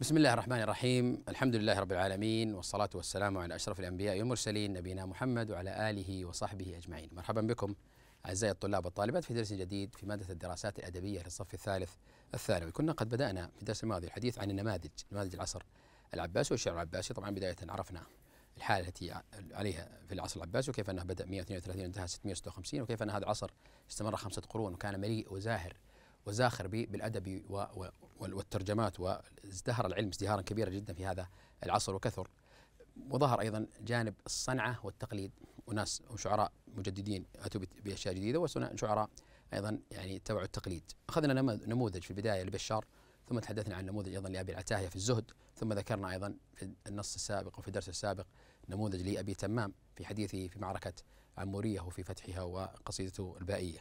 بسم الله الرحمن الرحيم الحمد لله رب العالمين والصلاة والسلام على أشرف الأنبياء والمرسلين نبينا محمد وعلى آله وصحبه أجمعين مرحبا بكم أعزائي الطلاب والطالبات في درس جديد في مادة الدراسات الأدبية للصف الثالث الثانوي كنا قد بدأنا في الدرس الماضي الحديث عن النماذج نماذج العصر العباسي والشعر العباسي طبعا بداية عرفنا الحالة التي عليها في العصر العباسي وكيف أنه بدأ 132 وانتهى 656 وكيف أن هذا العصر استمر خمسة قرون وكان مليء وزاهر وزاخر بالأدب والترجمات وازدهر العلم ازدهارا كبيرا جدا في هذا العصر وكثر وظهر أيضا جانب الصنعة والتقليد وناس وشعراء مجددين أتوا بأشياء جديدة وشعراء أيضا يعني اتبعوا التقليد أخذنا نموذج في البداية لبشار ثم تحدثنا عن نموذج أيضا لأبي العتاهية في الزهد ثم ذكرنا أيضا في النص السابق وفي الدرس السابق نموذج لأبي تمام في حديثه في معركة عمورية وفي فتحها وقصيدته البائية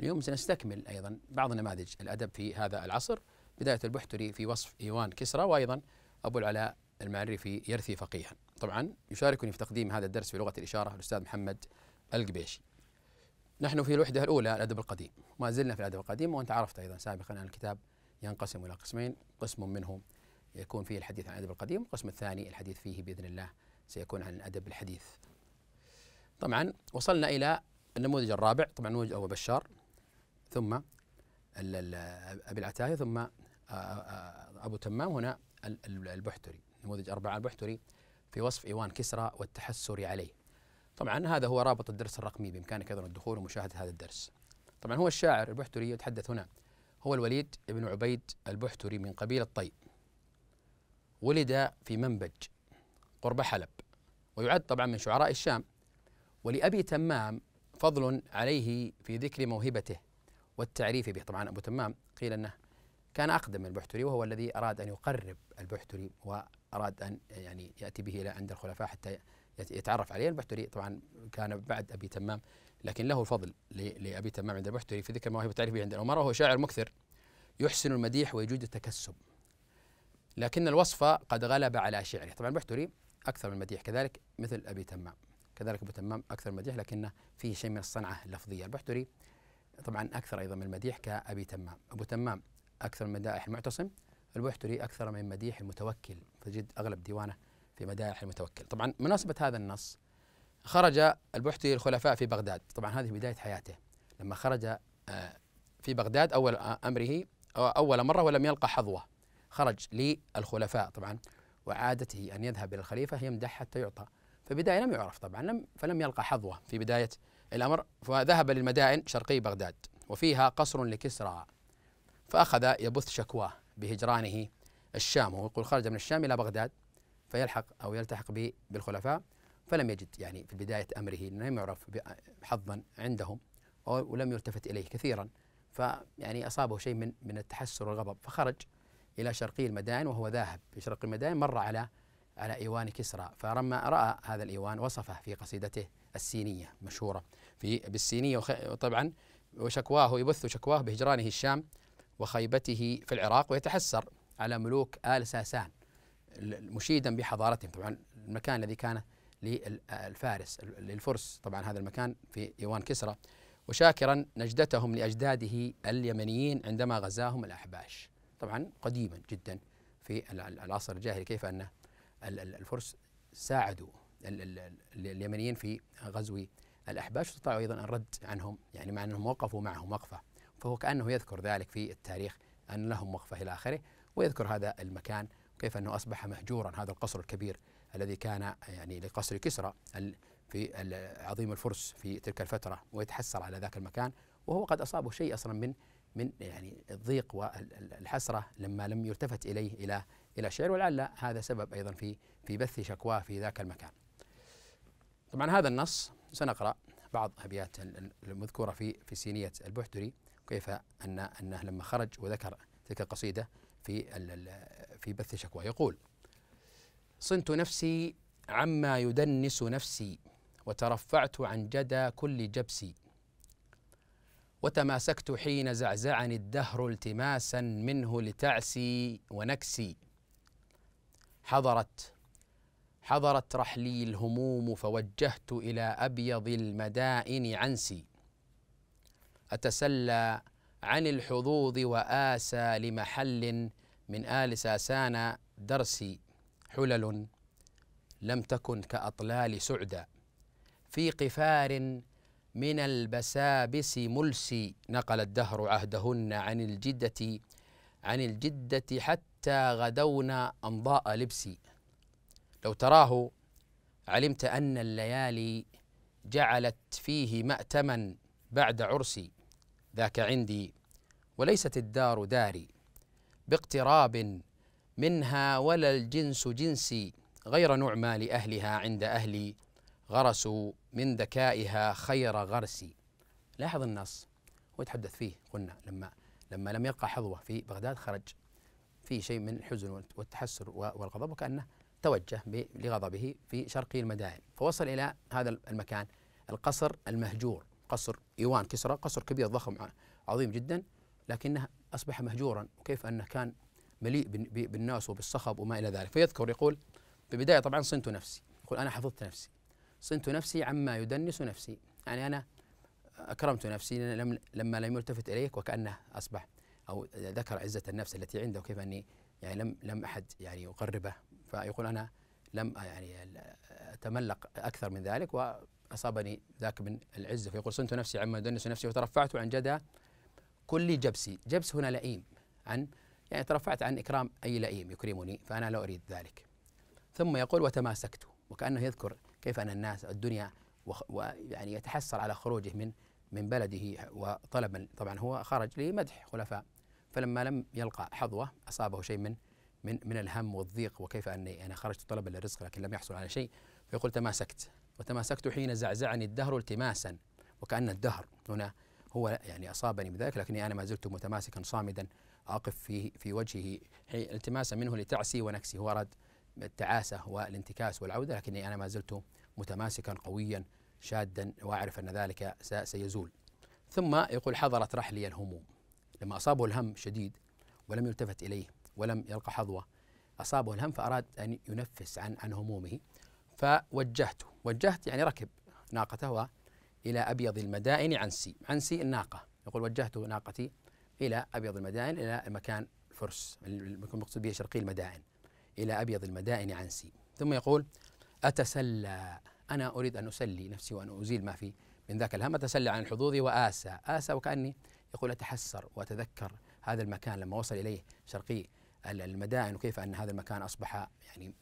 اليوم سنستكمل أيضا بعض نماذج الأدب في هذا العصر بداية البحتري في وصف إيوان كسرى وأيضا أبو العلاء المعرفي يرثي فقيها طبعا يشاركني في تقديم هذا الدرس في لغة الإشارة الأستاذ محمد القبيشي نحن في الوحدة الأولى الأدب القديم ما زلنا في الأدب القديم وأنت عرفت أيضا سابقا أن الكتاب ينقسم إلى قسمين قسم منه يكون فيه الحديث عن الأدب القديم والقسم الثاني الحديث فيه بإذن الله سيكون عن الأدب الحديث طبعا وصلنا إلى النموذج الرابع طبعا النموذج الأول بشار ثم أبي العتاهي ثم آه، آه، أبو تمام هنا البحتري نموذج أربعة البحتري في وصف إيوان كسرى والتحسر عليه طبعا هذا هو رابط الدرس الرقمي بإمكانك أيضا الدخول ومشاهدة هذا الدرس طبعا هو الشاعر البحتري يتحدث هنا هو الوليد بن عبيد البحتري من قبيلة الطي. ولد في منبج قرب حلب ويعد طبعا من شعراء الشام ولأبي تمام فضل عليه في ذكر موهبته والتعريف به طبعا أبو تمام قيل أنه كان أقدم من البحتري وهو الذي أراد أن يقرب البحتري وأراد أن يعني يأتي به إلى عند الخلفاء حتى يتعرف عليه البحتري طبعا كان بعد أبي تمام لكن له الفضل لأبي تمام عند البحتري في ذكر مواهب التعريف به عند الأمراء وهو شاعر مكثر يحسن المديح ويجود التكسب لكن الوصف قد غلب على شعره طبعا البحتري أكثر من المديح كذلك مثل أبي تمام كذلك أبو تمام أكثر من المديح لكنه فيه شيء من الصنعة اللفظية البحتري طبعا اكثر ايضا من المديح كابي تمام ابو تمام اكثر من مدائح المعتصم البحتري اكثر من مديح المتوكل فجد اغلب ديوانه في مدائح المتوكل طبعا مناسبه هذا النص خرج البحتري الخلفاء في بغداد طبعا هذه بدايه حياته لما خرج آه، في بغداد اول امره اول مره ولم يلقى حظوه خرج للخلفاء طبعا وعادته ان يذهب الى الخليفه يمدح حتى يعطى فبدايه لم يعرف طبعا لم فلم يلقى حظوه في بدايه الأمر فذهب للمدائن شرقي بغداد وفيها قصر لكسرى فأخذ يبث شكواه بهجرانه الشام هو يقول خرج من الشام إلى بغداد فيلحق أو يلتحق به بالخلفاء فلم يجد يعني في بداية أمره لم يعرف حظا عندهم ولم يلتفت إليه كثيرا فيعني أصابه شيء من من التحسر والغضب فخرج إلى شرقي المدائن وهو ذاهب في شرقي المدائن مر على على إيوان كسرى فلما رأى هذا الإيوان وصفه في قصيدته السينية مشهورة في بالسينية وطبعا وشكواه يبث شكواه بهجرانه الشام وخيبته في العراق ويتحسر على ملوك آل ساسان مشيدا بحضارتهم طبعا المكان الذي كان للفارس للفرس طبعا هذا المكان في ايوان كسرى وشاكرا نجدتهم لاجداده اليمنيين عندما غزاهم الاحباش طبعا قديما جدا في العصر الجاهلي كيف ان الفرس ساعدوا اليمنيين في غزو الأحباش استطاعوا أيضا الرد عنهم يعني مع أنهم وقفوا معهم وقفة فهو كأنه يذكر ذلك في التاريخ أن لهم وقفة إلى آخره ويذكر هذا المكان كيف أنه أصبح مهجورا هذا القصر الكبير الذي كان يعني لقصر كسرى في عظيم الفرس في تلك الفترة ويتحسر على ذاك المكان وهو قد أصابه شيء أصلا من من يعني الضيق والحسرة لما لم يلتفت إليه إلى إلى شعر ولعل هذا سبب أيضا في في بث شكواه في ذاك المكان. طبعا هذا النص سنقرأ بعض أبيات المذكورة في في سينية البحتري كيف أن أنه لما خرج وذكر تلك القصيدة في في بث شكوى يقول صنت نفسي عما يدنس نفسي وترفعت عن جدى كل جبسي وتماسكت حين زعزعني الدهر التماسا منه لتعسي ونكسي حضرت حضرت رحلي الهموم فوجهت إلى أبيض المدائن عنسي أتسلى عن الحظوظ وآسى لمحل من آل ساسان درسي حلل لم تكن كأطلال سعدا في قفار من البسابس ملسي نقل الدهر عهدهن عن الجدة عن الجدة حتى غدونا أمضاء لبسي لو تراه علمت أن الليالي جعلت فيه مأتما بعد عرسي ذاك عندي وليست الدار داري باقتراب منها ولا الجنس جنسي غير نعمى لأهلها عند أهلي غرسوا من ذكائها خير غرسي لاحظ النص هو يتحدث فيه قلنا لما لما لم يلقى حظوة في بغداد خرج في شيء من الحزن والتحسر والغضب وكأنه توجه لغضبه في شرقي المدائن فوصل إلى هذا المكان القصر المهجور قصر إيوان كسرى قصر كبير ضخم عظيم جدا لكنه أصبح مهجورا وكيف أنه كان مليء بالناس وبالصخب وما إلى ذلك فيذكر يقول في البداية طبعا صنت نفسي يقول أنا حفظت نفسي صنت نفسي عما يدنس نفسي يعني أنا أكرمت نفسي لما لم يلتفت إليك وكأنه أصبح أو ذكر عزة النفس التي عنده وكيف أني يعني لم لم أحد يعني يقربه فيقول أنا لم يعني أتملق أكثر من ذلك وأصابني ذاك من العزة فيقول صنت نفسي عما دنس نفسي وترفعت عن جدى كل جبسي جبس هنا لئيم عن يعني ترفعت عن إكرام أي لئيم يكرمني فأنا لا أريد ذلك ثم يقول وتماسكت وكأنه يذكر كيف أن الناس الدنيا ويعني يتحسر على خروجه من من بلده وطلبا طبعا هو خرج لمدح خلفاء فلما لم يلقى حظوه أصابه شيء من من من الهم والضيق وكيف اني انا خرجت طلبا للرزق لكن لم يحصل على شيء فيقول تماسكت وتماسكت حين زعزعني الدهر التماسا وكان الدهر هنا هو يعني اصابني بذلك لكني انا ما زلت متماسكا صامدا اقف في في وجهه التماسا منه لتعسي ونكسي هو اراد التعاسه والانتكاس والعوده لكني انا ما زلت متماسكا قويا شادا واعرف ان ذلك سيزول ثم يقول حضرت رحلي الهموم لما اصابه الهم شديد ولم يلتفت اليه ولم يلقى حظوه أصابه الهم فأراد أن ينفس عن عن همومه فوجهته وجهت يعني ركب ناقته إلى أبيض المدائن عنسي عنسي الناقة يقول وجهت ناقتي إلى أبيض المدائن إلى المكان الفرس المقصود به شرقي المدائن إلى أبيض المدائن عنسي ثم يقول أتسلى أنا أريد أن أسلي نفسي وأن أزيل ما في من ذاك الهم أتسلى عن حظوظي وآسى آسى وكأني يقول أتحسر وأتذكر هذا المكان لما وصل إليه شرقي المدائن وكيف ان هذا المكان اصبح يعني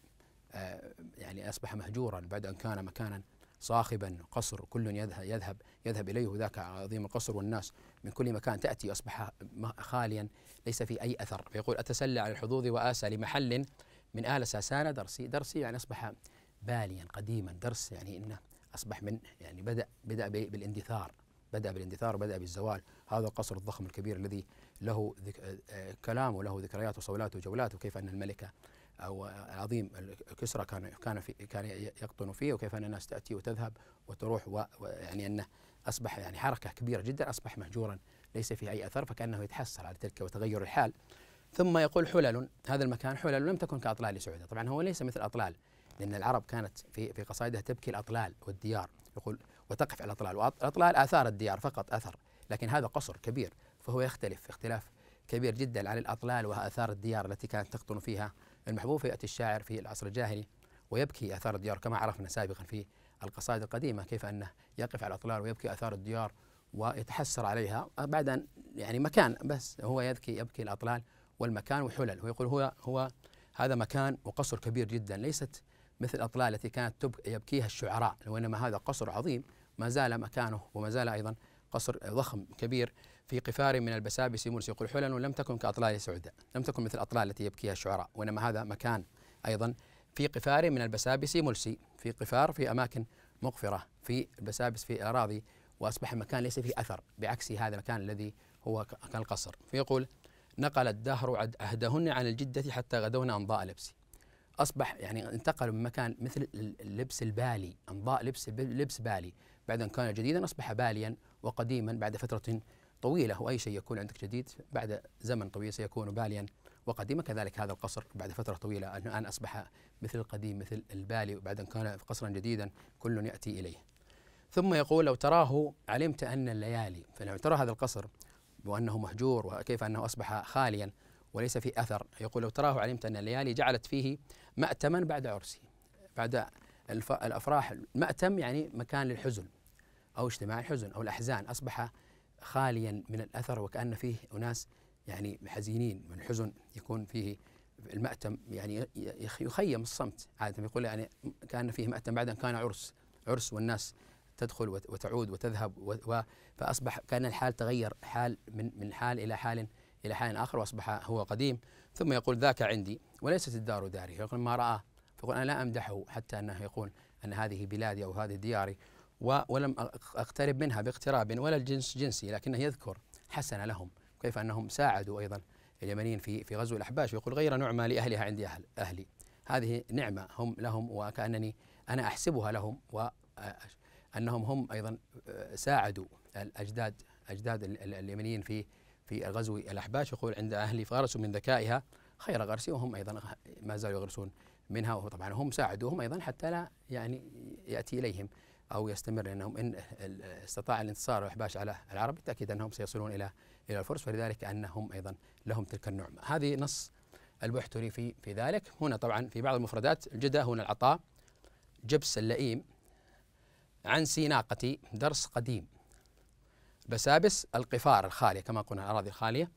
آه، يعني اصبح مهجورا بعد ان كان مكانا صاخبا قصر كل يذهب يذهب يذهب اليه ذاك عظيم القصر والناس من كل مكان تاتي اصبح خاليا ليس في اي اثر فيقول اتسلى على الحظوظ واسى لمحل من آل ساسانة درسي درسي يعني اصبح باليا قديما درس يعني انه اصبح من يعني بدا بدا بالاندثار بدأ بالاندثار وبدأ بالزوال هذا القصر الضخم الكبير الذي له ذك... آه، كلام وله ذكريات وصولات وجولات وكيف أن الملكة أو عظيم كسرى كان كان في كان يقطن فيه وكيف أن الناس تأتي وتذهب وتروح ويعني أنه أصبح يعني حركة كبيرة جدا أصبح مهجورا ليس فيه أي أثر فكأنه يتحسر على تلك وتغير الحال ثم يقول حلل هذا المكان حلل لم تكن كأطلال سعودة طبعا هو ليس مثل أطلال لأن العرب كانت في في قصائدها تبكي الأطلال والديار يقول وتقف على الاطلال الاطلال اثار الديار فقط اثر لكن هذا قصر كبير فهو يختلف اختلاف كبير جدا عن الاطلال واثار الديار التي كانت تقطن فيها المحبوب فياتي الشاعر في العصر الجاهلي ويبكي اثار الديار كما عرفنا سابقا في القصائد القديمه كيف انه يقف على الاطلال ويبكي اثار الديار ويتحسر عليها بعد أن يعني مكان بس هو يبكي يبكي الاطلال والمكان وحلل ويقول هو هو هذا مكان وقصر كبير جدا ليست مثل الاطلال التي كانت يبكيها الشعراء وانما هذا قصر عظيم ما زال مكانه وما زال أيضا قصر ضخم كبير في قفار من البسابس مرسي يقول حلل لم تكن كأطلال سعداء لم تكن مثل الأطلال التي يبكيها الشعراء وإنما هذا مكان أيضا في قفار من البسابس ملسي في قفار في أماكن مقفرة في البسابس في أراضي وأصبح المكان ليس فيه أثر بعكس هذا المكان الذي هو كالقصر فيقول نقل الدهر عهدهن عن الجدة حتى غدونا أنضاء لبسي اصبح يعني انتقلوا من مكان مثل اللبس البالي انضاء لبس لبس بالي بعد ان كان جديدا اصبح باليا وقديما بعد فتره طويله واي شيء يكون عندك جديد بعد زمن طويل سيكون باليا وقديما كذلك هذا القصر بعد فتره طويله الان اصبح مثل القديم مثل البالي وبعد ان كان قصرا جديدا كل ياتي اليه ثم يقول لو تراه علمت ان الليالي فلو ترى هذا القصر وانه مهجور وكيف انه اصبح خاليا وليس في أثر يقول لو تراه علمت أن الليالي جعلت فيه مأتما بعد عرسه بعد الأفراح المأتم يعني مكان للحزن أو اجتماع الحزن أو الأحزان أصبح خاليا من الأثر وكأن فيه أناس يعني حزينين من الحزن يكون فيه المأتم يعني يخيم الصمت عادة يقول يعني كان فيه مأتم بعد أن كان عرس عرس والناس تدخل وتعود وتذهب فأصبح كان الحال تغير حال من من حال إلى حال إلى حال آخر وأصبح هو قديم ثم يقول ذاك عندي وليست الدار داري يقول ما رآه فقل أنا لا أمدحه حتى أنه يقول أن هذه بلادي أو هذه دياري ولم أقترب منها باقتراب ولا الجنس جنسي لكنه يذكر حسن لهم كيف أنهم ساعدوا أيضا اليمنيين في في غزو الأحباش ويقول غير نعمة لأهلها عندي أهل أهلي هذه نعمة هم لهم وكأنني أنا أحسبها لهم وأنهم هم أيضا ساعدوا الأجداد أجداد اليمنيين في في غزو الأحباش يقول عند أهلي فغرسوا من ذكائها خير غرس وهم أيضا ما زالوا يغرسون منها وطبعا هم ساعدوهم أيضا حتى لا يعني يأتي إليهم أو يستمر لأنهم إن استطاع الانتصار الأحباش على العرب بالتأكيد أنهم سيصلون إلى إلى الفرس ولذلك أنهم أيضا لهم تلك النعمة هذه نص البحتري في في ذلك هنا طبعا في بعض المفردات الجدة هنا العطاء جبس اللئيم عن سيناقتي درس قديم بسابس القفار الخالية كما قلنا الأراضي الخالية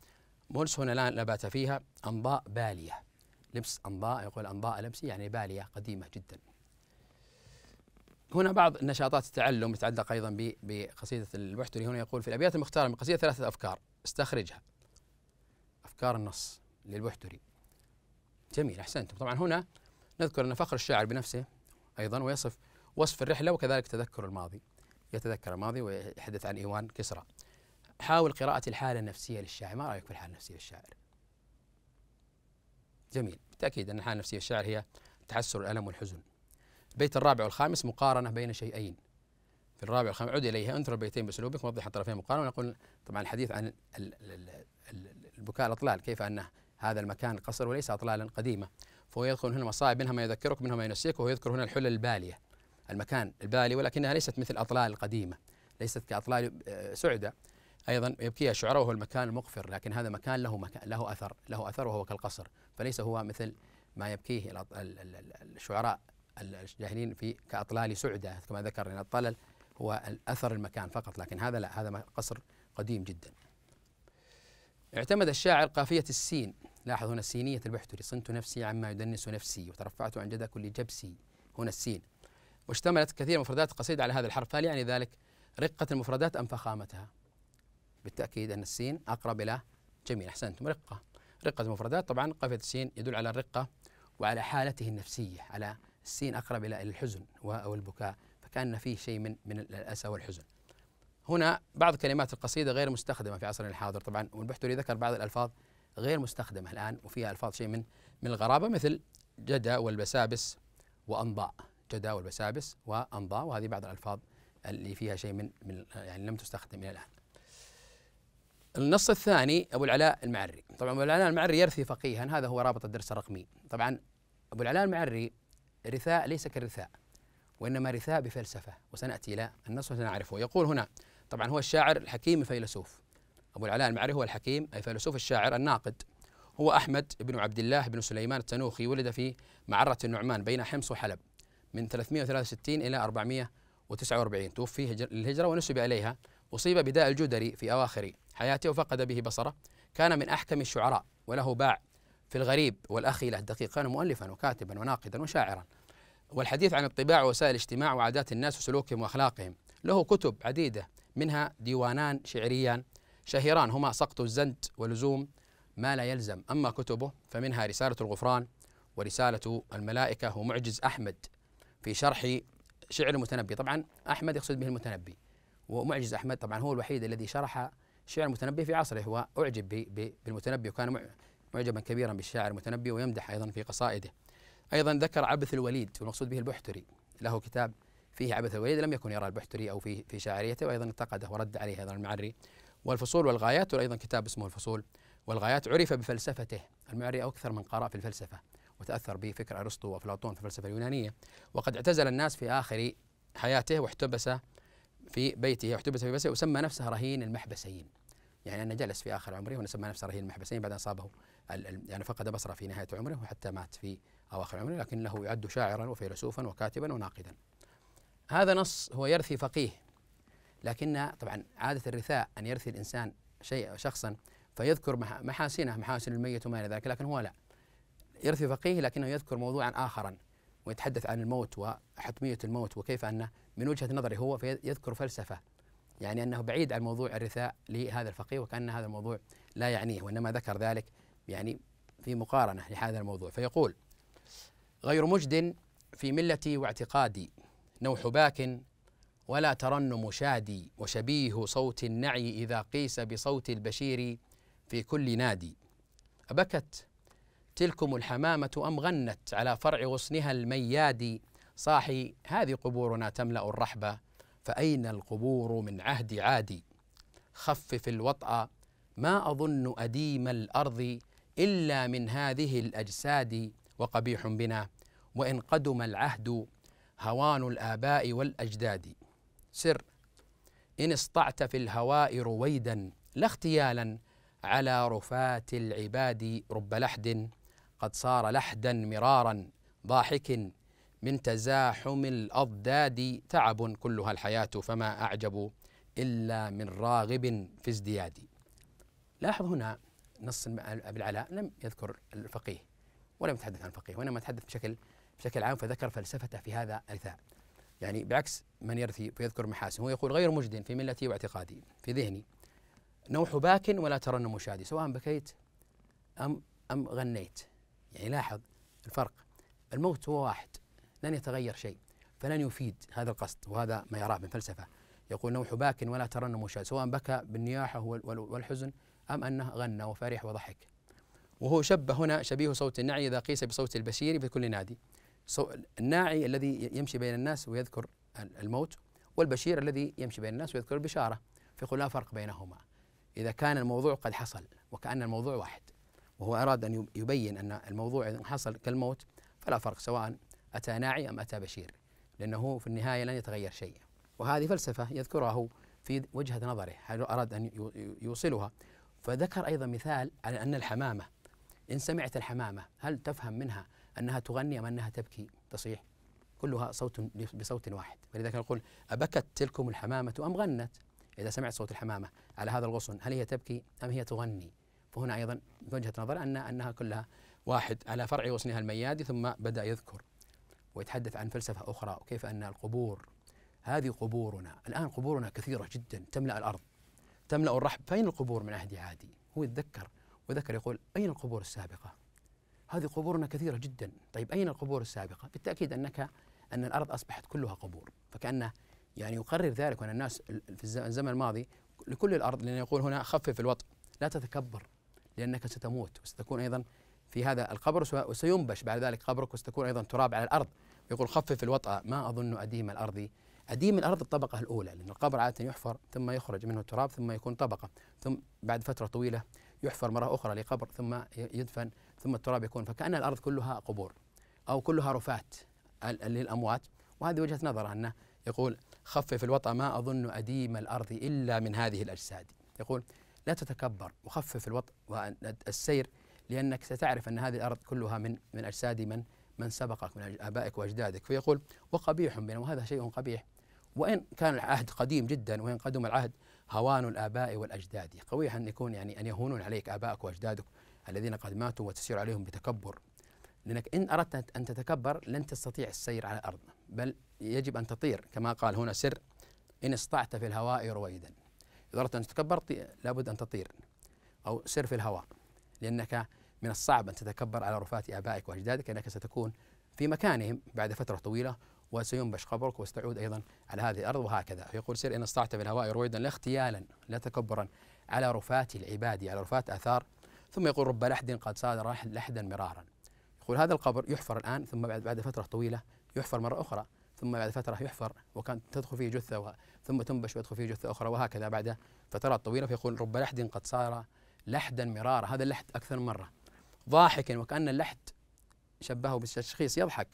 مولس هنا لا نبات فيها أنضاء بالية لبس أنضاء يقول أنضاء لبسي يعني بالية قديمة جدا هنا بعض نشاطات التعلم يتعلق أيضا بقصيدة البحتري هنا يقول في الأبيات المختارة من قصيدة ثلاثة أفكار استخرجها أفكار النص للبحتري جميل أحسنتم طبعا هنا نذكر أن فخر الشاعر بنفسه أيضا ويصف وصف الرحلة وكذلك تذكر الماضي يتذكر الماضي ويحدث عن إيوان كسرى حاول قراءة الحالة النفسية للشاعر ما رأيك في الحالة النفسية للشاعر جميل بالتأكيد أن الحالة النفسية للشاعر هي تحسر الألم والحزن البيت الرابع والخامس مقارنة بين شيئين في الرابع والخامس عد إليها انثر البيتين بأسلوبك وضح الطرفين مقارنة ونقول طبعا الحديث عن البكاء الأطلال كيف أن هذا المكان قصر وليس أطلالا قديمة فهو يدخل هنا مصائب منها ما يذكرك منها ما ينسيك وهو يذكر هنا الحلل البالية المكان البالي ولكنها ليست مثل أطلال القديمة ليست كأطلال آه، سعدة أيضا يبكيها الشعراء وهو المكان المقفر لكن هذا مكان له مكان له أثر له أثر وهو كالقصر فليس هو مثل ما يبكيه الشعراء الجاهلين في كأطلال سعدة كما ذكر أن الطلل هو أثر المكان فقط لكن هذا لا هذا قصر قديم جدا اعتمد الشاعر قافية السين لاحظ هنا السينية البحتري صنت نفسي عما يدنس نفسي وترفعت عن جدى كل جبسي هنا السين واشتملت كثير من مفردات القصيدة على هذا الحرف هل يعني ذلك رقة المفردات أم فخامتها بالتأكيد أن السين أقرب إلى جميل أحسنتم رقة رقة المفردات طبعا قافية السين يدل على الرقة وعلى حالته النفسية على السين أقرب إلى الحزن أو البكاء فكأن فيه شيء من من الأسى والحزن هنا بعض كلمات القصيدة غير مستخدمة في عصرنا الحاضر طبعا والبحتري ذكر بعض الألفاظ غير مستخدمة الآن وفيها ألفاظ شيء من من الغرابة مثل جدى والبسابس وأنضاء المبتدا بسابس وأنضاء وهذه بعض الألفاظ اللي فيها شيء من, من يعني لم تستخدم إلى الآن النص الثاني أبو العلاء المعري طبعا أبو العلاء المعري يرثي فقيها هذا هو رابط الدرس الرقمي طبعا أبو العلاء المعري رثاء ليس كالرثاء وإنما رثاء بفلسفة وسنأتي إلى النص وسنعرفه يقول هنا طبعا هو الشاعر الحكيم الفيلسوف أبو العلاء المعري هو الحكيم أي فيلسوف الشاعر الناقد هو أحمد بن عبد الله بن سليمان التنوخي ولد في معرة النعمان بين حمص وحلب من 363 إلى 449 توفي الهجرة ونسب إليها أصيب بداء الجدري في أواخر حياته وفقد به بصره كان من أحكم الشعراء وله باع في الغريب والأخي له دقيق كان مؤلفا وكاتبا وناقدا وشاعرا والحديث عن الطباع ووسائل الاجتماع وعادات الناس وسلوكهم وأخلاقهم له كتب عديدة منها ديوانان شعريان شهيران هما سقط الزند ولزوم ما لا يلزم أما كتبه فمنها رسالة الغفران ورسالة الملائكة ومعجز أحمد في شرح شعر المتنبي طبعا أحمد يقصد به المتنبي ومعجز أحمد طبعا هو الوحيد الذي شرح شعر المتنبي في عصره وأعجب بالمتنبي وكان معجبا كبيرا بالشاعر المتنبي ويمدح أيضا في قصائده أيضا ذكر عبث الوليد والمقصود به البحتري له كتاب فيه عبث الوليد لم يكن يرى البحتري أو في في شاعريته وأيضا انتقده ورد عليه أيضا المعري والفصول والغايات وأيضا كتاب اسمه الفصول والغايات عرف بفلسفته المعري أكثر من قرأ في الفلسفة وتأثر بفكر أرسطو وأفلاطون في الفلسفة اليونانية وقد اعتزل الناس في آخر حياته واحتبس في بيته واحتبس في بيته وسمى نفسه رهين المحبسيين يعني أنه جلس في آخر عمره ونسمى نفسه رهين المحبسيين بعد أن أصابه يعني فقد بصره في نهاية عمره وحتى مات في أواخر عمره لكنه يعد شاعرا وفيلسوفا وكاتبا وناقدا هذا نص هو يرثي فقيه لكن طبعا عادة الرثاء أن يرثي الإنسان شيء شخصا فيذكر محاسنه محاسن الميت وما إلى ذلك لكن هو لا يرثي فقيه لكنه يذكر موضوعا آخرا ويتحدث عن الموت وحتمية الموت وكيف أنه من وجهة نظره هو يذكر فلسفة يعني أنه بعيد عن موضوع الرثاء لهذا الفقيه وكأن هذا الموضوع لا يعنيه وإنما ذكر ذلك يعني في مقارنة لهذا الموضوع فيقول غير مجد في ملتي واعتقادي نوح باك ولا ترنم شادي وشبيه صوت النعي إذا قيس بصوت البشير في كل نادي أبكت تلكم الحمامة أم غنت على فرع غصنها الميادي صاحي هذه قبورنا تملأ الرحبة فأين القبور من عهد عادي خفف الوطأ ما أظن أديم الأرض إلا من هذه الأجساد وقبيح بنا وإن قدم العهد هوان الآباء والأجداد سر إن اسطعت في الهواء رويدا لا اختيالا على رفات العباد رب لحد قد صار لحدا مرارا ضاحك من تزاحم الأضداد تعب كلها الحياة فما أعجب إلا من راغب في ازدياد لاحظ هنا نص أبي العلاء لم يذكر الفقيه ولم يتحدث عن الفقيه وإنما تحدث بشكل بشكل عام فذكر فلسفته في هذا الرثاء يعني بعكس من يرثي فيذكر محاسن هو يقول غير مجد في ملتي واعتقادي في ذهني نوح باك ولا ترنم شادي سواء بكيت أم أم غنيت يعني لاحظ الفرق الموت هو واحد لن يتغير شيء فلن يفيد هذا القصد وهذا ما يراه من فلسفة يقول نوح باك ولا ترنم شاذ سواء بكى بالنياحة والحزن أم أنه غنى وفرح وضحك وهو شبه هنا شبيه صوت النعي إذا قيس بصوت البشير في كل نادي الناعي الذي يمشي بين الناس ويذكر الموت والبشير الذي يمشي بين الناس ويذكر البشارة فيقول لا فرق بينهما إذا كان الموضوع قد حصل وكأن الموضوع واحد وهو أراد أن يبين أن الموضوع إذا حصل كالموت فلا فرق سواء أتى ناعي أم أتى بشير لأنه في النهاية لن يتغير شيء وهذه فلسفة يذكرها هو في وجهة نظره حيث أراد أن يوصلها فذكر أيضا مثال على أن الحمامة إن سمعت الحمامة هل تفهم منها أنها تغني أم أنها تبكي تصيح كلها صوت بصوت واحد فلذلك نقول أبكت تلكم الحمامة أم غنت إذا سمعت صوت الحمامة على هذا الغصن هل هي تبكي أم هي تغني فهنا أيضا من وجهة نظر أن أنها كلها واحد على فرع غصنها الميادي ثم بدأ يذكر ويتحدث عن فلسفة أخرى وكيف أن القبور هذه قبورنا الآن قبورنا كثيرة جدا تملأ الأرض تملأ الرحب فأين القبور من عهد عادي هو يتذكر وذكر يقول أين القبور السابقة هذه قبورنا كثيرة جدا طيب أين القبور السابقة بالتأكيد أنك أن الأرض أصبحت كلها قبور فكأنه يعني يقرر ذلك وأن الناس في الزمن الماضي لكل الأرض لان يقول هنا خفف الوطء لا تتكبر لأنك ستموت وستكون أيضا في هذا القبر وسينبش بعد ذلك قبرك وستكون أيضا تراب على الأرض يقول خفف الوطأ ما أظن أديم الأرض أديم الأرض الطبقة الأولى لأن القبر عادة يحفر ثم يخرج منه التراب ثم يكون طبقة ثم بعد فترة طويلة يحفر مرة أخرى لقبر ثم يدفن ثم التراب يكون فكأن الأرض كلها قبور أو كلها رفات للأموات وهذه وجهة نظر أنه يقول خفف الوطأ ما أظن أديم الأرض إلا من هذه الأجساد يقول لا تتكبر وخفف الوطء والسير لأنك ستعرف أن هذه الأرض كلها من من أجساد من من سبقك من آبائك وأجدادك فيقول وقبيح بنا وهذا شيء قبيح وإن كان العهد قديم جدا وإن قدم العهد هوان الآباء والأجداد قبيح أن يكون يعني أن يهونون عليك آبائك وأجدادك الذين قد ماتوا وتسير عليهم بتكبر لأنك إن أردت أن تتكبر لن تستطيع السير على الأرض بل يجب أن تطير كما قال هنا سر إن استطعت في الهواء رويدا إذا أردت أن تتكبر لابد أن تطير أو سر في الهواء لأنك من الصعب أن تتكبر على رفات آبائك وأجدادك لأنك ستكون في مكانهم بعد فترة طويلة وسينبش قبرك وستعود أيضا على هذه الأرض وهكذا يقول سير إن استطعت في الهواء رويدا لا اختيالا لا تكبرا على رفات العباد على رفات آثار ثم يقول رب لحد قد صادر لحدا مرارا يقول هذا القبر يحفر الآن ثم بعد فترة طويلة يحفر مرة أخرى ثم بعد فترة يحفر وكان تدخل فيه جثة و... ثم تنبش ويدخل فيه جثة أخرى وهكذا بعد فترات طويلة فيقول رب لحد قد صار لحدا مرارا هذا اللحد أكثر من مرة ضاحكا وكأن اللحد شبهه بالتشخيص يضحك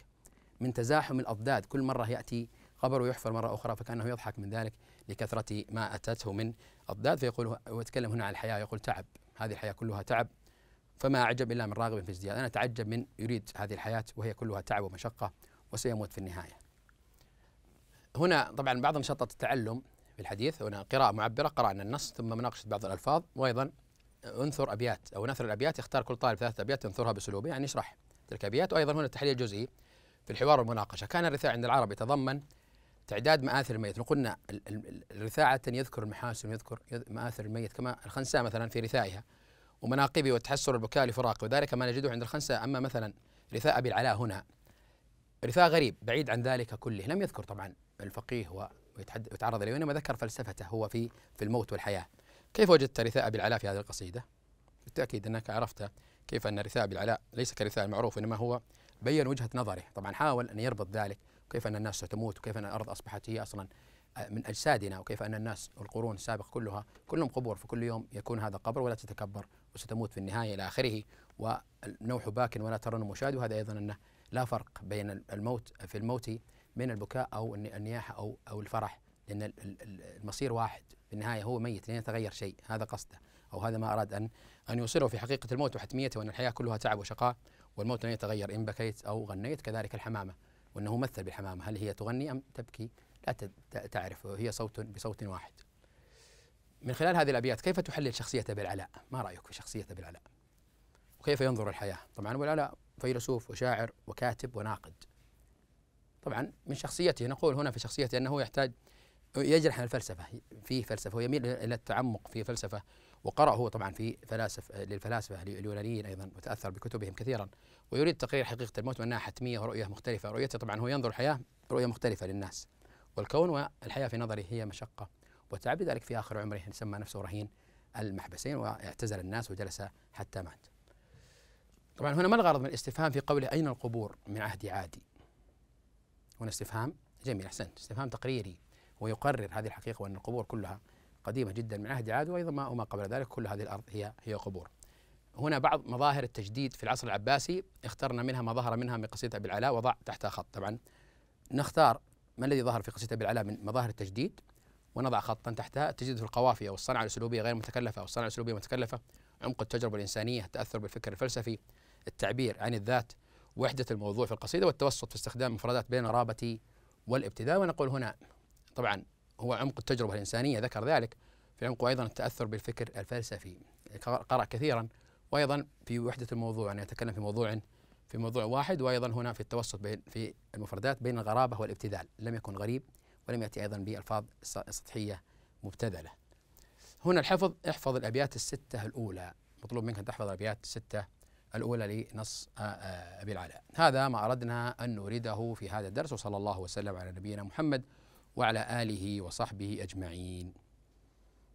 من تزاحم الأضداد كل مرة يأتي قبر ويحفر مرة أخرى فكأنه يضحك من ذلك لكثرة ما أتته من أضداد فيقول ويتكلم هنا عن الحياة يقول تعب هذه الحياة كلها تعب فما أعجب إلا من راغب في ازدياد أنا أتعجب من يريد هذه الحياة وهي كلها تعب ومشقة وسيموت في النهاية هنا طبعا بعض أنشطة التعلم في الحديث هنا قراءة معبرة قرأنا النص ثم مناقشة بعض الألفاظ وأيضا انثر أبيات أو نثر الأبيات يختار كل طالب ثلاثة أبيات ينثرها بأسلوبه يعني يشرح تلك الأبيات وأيضا هنا التحليل الجزئي في الحوار والمناقشة كان الرثاء عند العرب يتضمن تعداد مآثر الميت وقلنا الرثاء عادة يذكر المحاسن يذكر مآثر الميت كما الخنساء مثلا في رثائها ومناقبه والتحسر البكاء لفراقه وذلك ما نجده عند الخنساء أما مثلا رثاء أبي العلاء هنا رثاء غريب بعيد عن ذلك كله لم يذكر طبعا الفقيه ويتعرض إليه وإنما ذكر فلسفته هو في في الموت والحياة كيف وجدت رثاء بالعلاء في هذه القصيدة؟ بالتأكيد أنك عرفت كيف أن رثاء بالعلاء ليس كرثاء المعروف إنما هو بين وجهة نظره طبعا حاول أن يربط ذلك وكيف أن الناس ستموت وكيف أن الأرض أصبحت هي أصلا آه، من أجسادنا وكيف أن الناس القرون السابقة كلها كلهم قبور فكل يوم يكون هذا قبر ولا تتكبر وستموت في النهاية إلى آخره والنوح باك ولا ترن مشاد وهذا أيضا أنه لا فرق بين الموت في الموت بين البكاء او النياحه او او الفرح لان المصير واحد في النهايه هو ميت لن يتغير شيء هذا قصده او هذا ما اراد ان ان يوصله في حقيقه الموت وحتميته وان الحياه كلها تعب وشقاء والموت لن يتغير ان بكيت او غنيت كذلك الحمامه وانه مثل بالحمامه هل هي تغني ام تبكي؟ لا تعرف هي صوت بصوت واحد. من خلال هذه الابيات كيف تحلل شخصيه ابي العلاء؟ ما رايك في شخصيه ابي العلاء؟ وكيف ينظر الحياه؟ طبعا ابو العلاء فيلسوف وشاعر وكاتب وناقد طبعا من شخصيته نقول هنا في شخصيته أنه يحتاج يجرح الفلسفة في فلسفة ويميل إلى التعمق في فلسفة وقرأ هو طبعا في فلاسف للفلاسفة اليونانيين أيضا وتأثر بكتبهم كثيرا ويريد تقرير حقيقة الموت وأنها حتمية ورؤية مختلفة رؤيته طبعا هو ينظر الحياة رؤية مختلفة للناس والكون والحياة في نظره هي مشقة وتعب ذلك في آخر عمره يعني سمى نفسه رهين المحبسين واعتزل الناس وجلس حتى مات طبعا هنا ما الغرض من الاستفهام في قوله أين القبور من عهد عادي هنا استفهام جميل أحسنت استفهام تقريري ويقرر هذه الحقيقة وأن القبور كلها قديمة جدا من عهد عاد وأيضا ما وما قبل ذلك كل هذه الأرض هي هي قبور هنا بعض مظاهر التجديد في العصر العباسي اخترنا منها ما ظهر منها من قصيدة أبي العلاء وضع تحتها خط طبعا نختار ما الذي ظهر في قصيدة أبي العلاء من مظاهر التجديد ونضع خطا تحتها التجديد في القوافي أو الصنعة الأسلوبية غير المتكلفة أو الصنعة الأسلوبية المتكلفة عمق التجربة الإنسانية التأثر بالفكر الفلسفي التعبير عن الذات وحدة الموضوع في القصيدة والتوسط في استخدام مفردات بين الرابة والابتداء ونقول هنا طبعا هو عمق التجربة الإنسانية ذكر ذلك في عمقه أيضا التأثر بالفكر الفلسفي قرأ كثيرا وأيضا في وحدة الموضوع يعني أن يتكلم في موضوع في موضوع واحد وأيضا هنا في التوسط بين في المفردات بين الغرابة والابتذال لم يكن غريب ولم يأتي أيضا بألفاظ سطحية مبتذلة هنا الحفظ احفظ الأبيات الستة الأولى مطلوب منك أن تحفظ الأبيات الستة الأولى لنص أبي آه، آه، العلاء هذا ما أردنا أن نورده في هذا الدرس وصلى الله وسلم على نبينا محمد وعلى آله وصحبه أجمعين